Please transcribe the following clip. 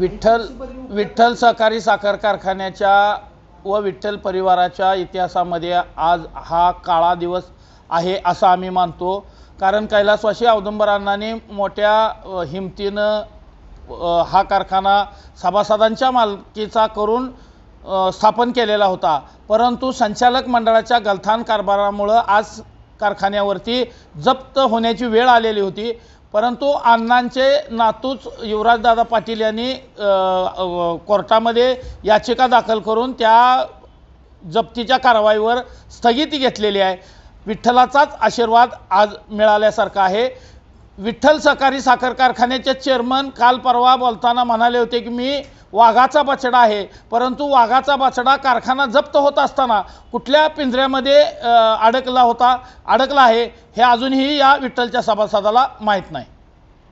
विठ्ठल विठ्ठल सहकारी साखर कारखान्याच्या व विठ्ठल परिवाराच्या इतिहासामध्ये आज हा काळा दिवस आहे असं आम्ही मानतो कारण कैलासवासी अवदंबरांनाने मोठ्या हिमतीनं हा कारखाना सभासदांच्या मालकीचा करून स्थापन केलेला होता परंतु संचालक मंडळाच्या गलथान कारभारामुळं आज कारखान्यावरती जप्त होण्याची वेळ आलेली होती परंतु अण्णांचे नातूच युवराजदादा पाटील यांनी कोर्टामध्ये याचिका दाखल करून त्या जप्तीच्या कारवाईवर स्थगिती घेतलेली आहे विठ्ठलाचाच आशीर्वाद आज मिळाल्यासारखा आहे विठ्ठल सहकारी साखर कारखान्याचे चेअरमन काल परवा बोलताना म्हणाले होते की मी वाघाचा बछडा आहे परंतु वाघाचा बछडा कारखाना जप्त होत असताना कुठल्या पिंजऱ्यामध्ये अडकला होता अडकला आहे हे अजूनही या विठ्ठलच्या सभासदाला माहीत नाही